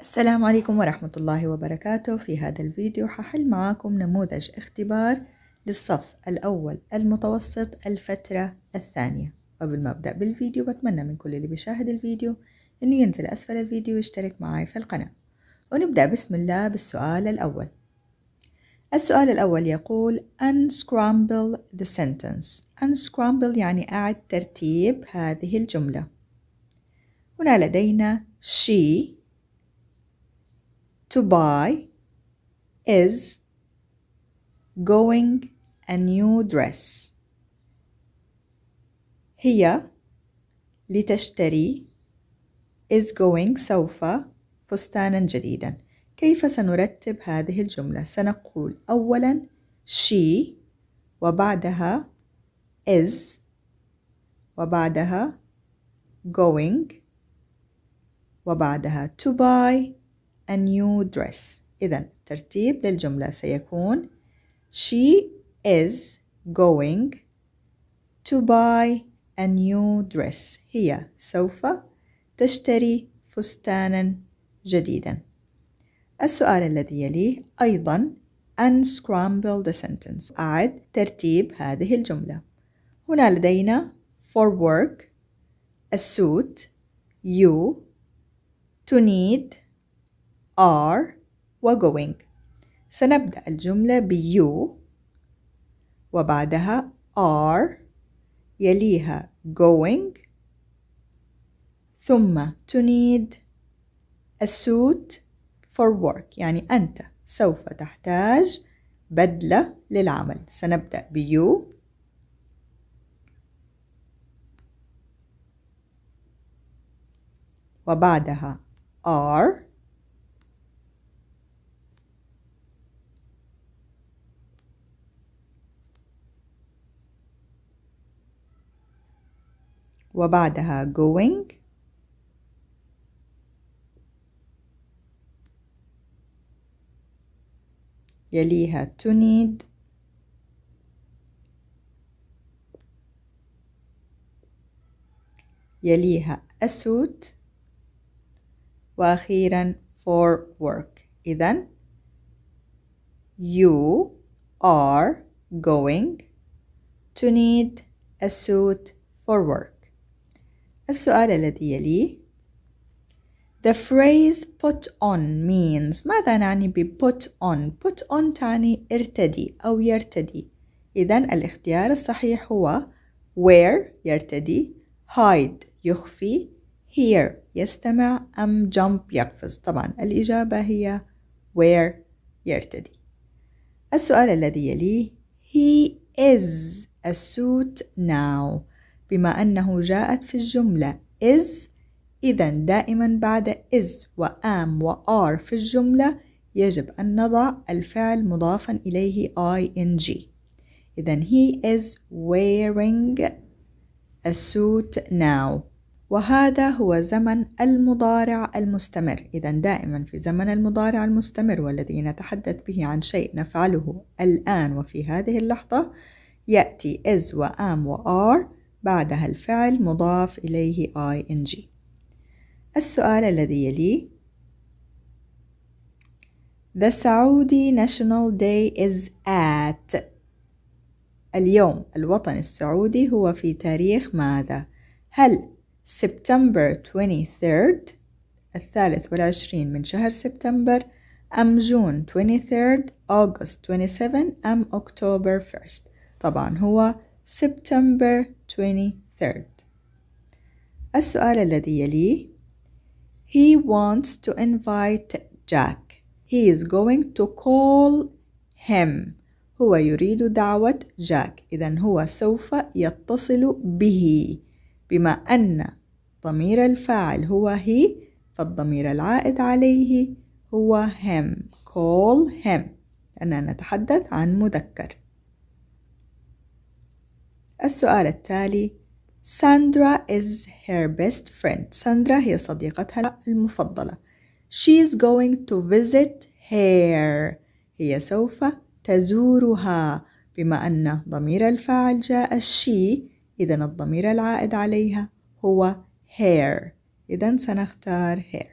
السلام عليكم ورحمة الله وبركاته في هذا الفيديو ححل معاكم نموذج اختبار للصف الأول المتوسط الفترة الثانية قبل ما أبدأ بالفيديو بتمنى من كل اللي بيشاهد الفيديو إنه ينزل أسفل الفيديو ويشترك معي في القناة ونبدأ بسم الله بالسؤال الأول السؤال الأول يقول unscramble the sentence unscramble يعني أعد ترتيب هذه الجملة هنا لدينا she to buy is going a new dress هي لتشتري is going سوف فستانا جديدا كيف سنرتب هذه الجملة؟ سنقول أولا she وبعدها is وبعدها going وبعدها to buy a new dress إذا ترتيب للجملة سيكون She is going to buy a new dress هي سوف تشتري فستانا جديدا السؤال الذي يليه أيضا unscramble the sentence أعد ترتيب هذه الجملة هنا لدينا for work a suit you to need are و going سنبدأ الجملة ب you وبعدها are يليها going ثم to need a suit for work يعني أنت سوف تحتاج بدلة للعمل سنبدأ ب you وبعدها are وبعدها going يليها to need يليها a suit وأخيرا for work إذا you are going to need a suit for work السؤال الذي يليه The phrase put on means ماذا نعني ب put on؟ put on تعني ارتدي أو يرتدي إذا الاختيار الصحيح هو wear يرتدي hide يخفي hear يستمع أم jump يقفز طبعا الإجابة هي wear يرتدي السؤال الذي يليه he is a suit now بما أنه جاءت في الجملة is إذا دائما بعد is و am و are في الجملة يجب أن نضع الفعل مضافا إليه ing إذا he is wearing a suit now وهذا هو زمن المضارع المستمر إذا دائما في زمن المضارع المستمر والذي نتحدث به عن شيء نفعله الآن وفي هذه اللحظة يأتي is و am و are بعدها الفعل مضاف إليه ing السؤال الذي يلي The Saudi National Day is at اليوم الوطن السعودي هو في تاريخ ماذا؟ هل سبتمبر 23 الثالث والعشرين من شهر سبتمبر أم جون 23 August 27 أم أكتوبر 1 طبعا هو سبتمبر 23rd السؤال الذي يليه He wants to invite Jack He is going to call him هو يريد دعوة جاك إذا هو سوف يتصل به بما أن ضمير الفاعل هو he فالضمير العائد عليه هو him call him لأننا نتحدث عن مذكر السؤال التالي Sandra is her best friend ساندرا هي صديقتها المفضلة She is going to visit her هي سوف تزورها بما أن ضمير الفاعل جاء she إذا الضمير العائد عليها هو her إذا سنختار her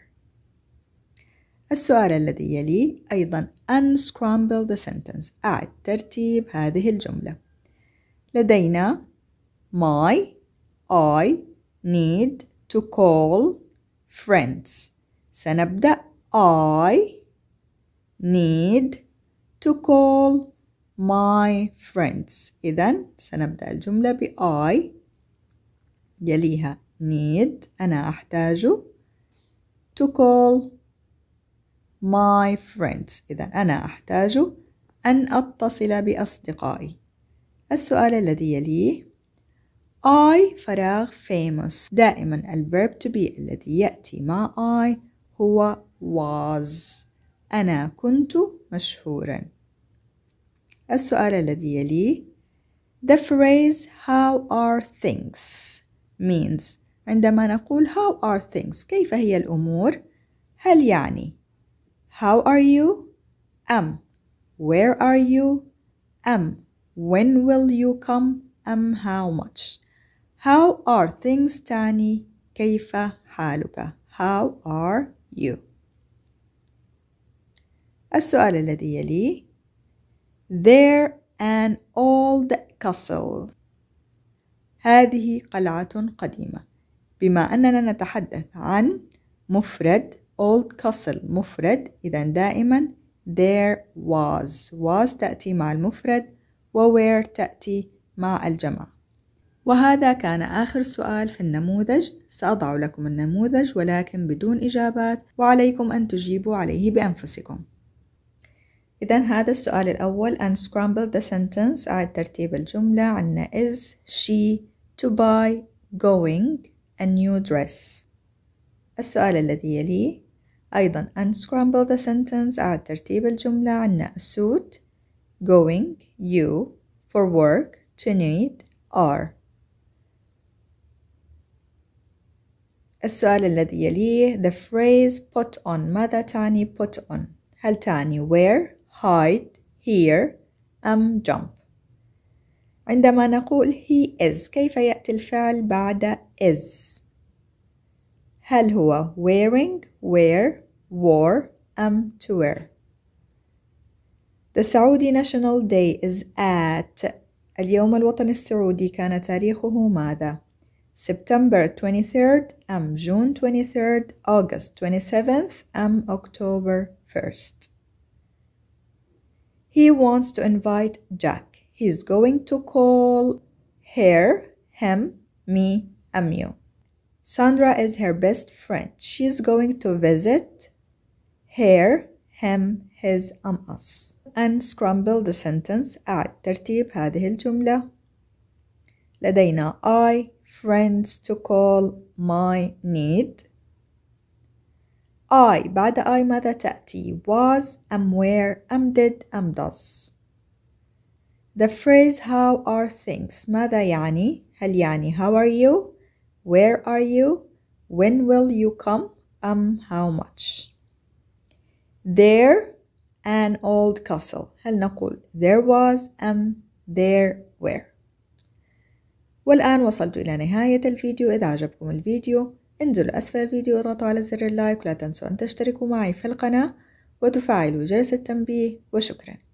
السؤال الذي يلي أيضا unscramble the sentence أعد ترتيب هذه الجملة لدينا my I need to call friends سنبدأ I need to call my friends إذا سنبدأ الجملة ب I يليها need أنا أحتاج to call my friends إذا أنا أحتاج أن أتصل بأصدقائي السؤال الذي يليه I فراغ famous دائما الverb to be الذي يأتي مع I هو was أنا كنت مشهورا السؤال الذي يليه The phrase how are things means عندما نقول how are things كيف هي الأمور هل يعني how are you أم where are you أم When will you come am how much How are things تعني كيف حالك How are you السؤال الذي يلي There an old castle هذه قلعة قديمة بما أننا نتحدث عن مفرد old castle مفرد إذا دائما there was was تأتي مع المفرد وwhere تأتي مع الجمع وهذا كان آخر سؤال في النموذج سأضع لكم النموذج ولكن بدون إجابات وعليكم أن تجيبوا عليه بأنفسكم إذا هذا السؤال الأول unscramble the sentence أعد ترتيب الجملة عندنا is she to buy going a new dress السؤال الذي يليه أيضا unscramble the sentence أعد ترتيب الجملة عندنا suit going, you, for work, to need are. السؤال الذي يليه the phrase put on ماذا تعني put on هل تعني wear hide here am jump عندما نقول he is كيف يأتي الفعل بعد is هل هو wearing wear wore am to wear the Saudi National Day is at اليوم الوطني السعودي كان تاريخه ماذا؟ September 23rd أم June 23rd August 27th أم October 1st He wants to invite Jack. He's going to call her, him, me, and you. Sandra is her best friend. She's going to visit her, him, his, and us unscramble the sentence أعد ترتيب هذه الجملة لدينا I friends to call my need I بعد I ماذا تأتي was am where am did am does The phrase how are things ماذا يعني هل يعني how are you where are you when will you come um how much there an old castle هل نقول there was أم there were والآن وصلت إلى نهاية الفيديو إذا عجبكم الفيديو انزلوا أسفل الفيديو واضغطوا على زر اللايك ولا تنسوا أن تشتركوا معي في القناة وتفعلوا جرس التنبيه وشكراً